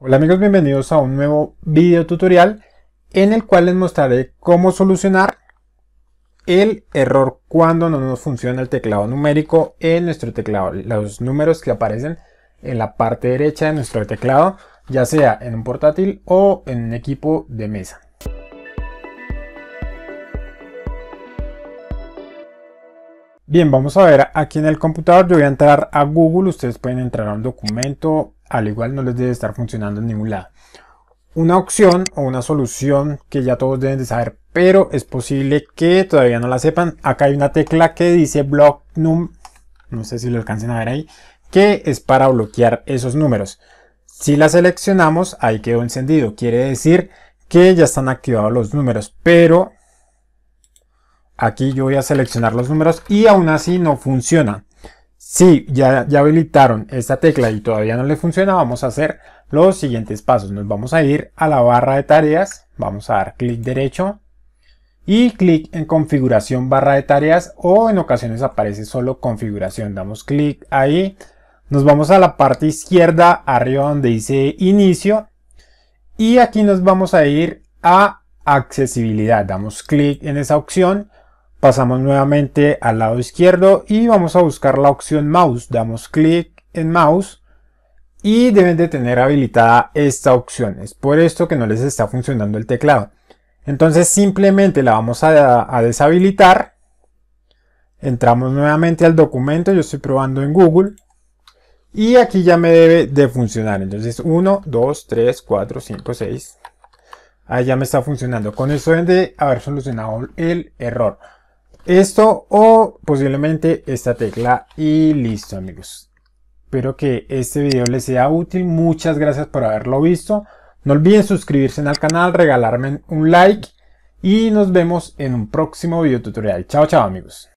Hola amigos, bienvenidos a un nuevo video tutorial en el cual les mostraré cómo solucionar el error cuando no nos funciona el teclado numérico en nuestro teclado. Los números que aparecen en la parte derecha de nuestro teclado, ya sea en un portátil o en un equipo de mesa. Bien, vamos a ver aquí en el computador. Yo voy a entrar a Google. Ustedes pueden entrar a un documento, al igual no les debe estar funcionando en ningún lado. Una opción o una solución que ya todos deben de saber, pero es posible que todavía no la sepan. Acá hay una tecla que dice block num, no sé si lo alcancen a ver ahí, que es para bloquear esos números. Si la seleccionamos, ahí quedó encendido. Quiere decir que ya están activados los números, pero aquí yo voy a seleccionar los números y aún así no funciona. Si ya, ya habilitaron esta tecla y todavía no le funciona, vamos a hacer los siguientes pasos. Nos vamos a ir a la barra de tareas, vamos a dar clic derecho y clic en configuración barra de tareas o en ocasiones aparece solo configuración. Damos clic ahí, nos vamos a la parte izquierda arriba donde dice inicio y aquí nos vamos a ir a accesibilidad. Damos clic en esa opción Pasamos nuevamente al lado izquierdo y vamos a buscar la opción mouse. Damos clic en mouse y deben de tener habilitada esta opción. Es por esto que no les está funcionando el teclado. Entonces simplemente la vamos a, deshabilitar. Entramos nuevamente al documento. Yo estoy probando en Google. Y aquí ya me debe de funcionar. Entonces 1, 2, 3, 4, 5, 6. Ahí ya me está funcionando. Con eso deben de haber solucionado el error esto o posiblemente esta tecla y listo amigos. Espero que este video les sea útil. Muchas gracias por haberlo visto. No olviden suscribirse al canal, regalarme un like y nos vemos en un próximo video tutorial. Chao, chao amigos.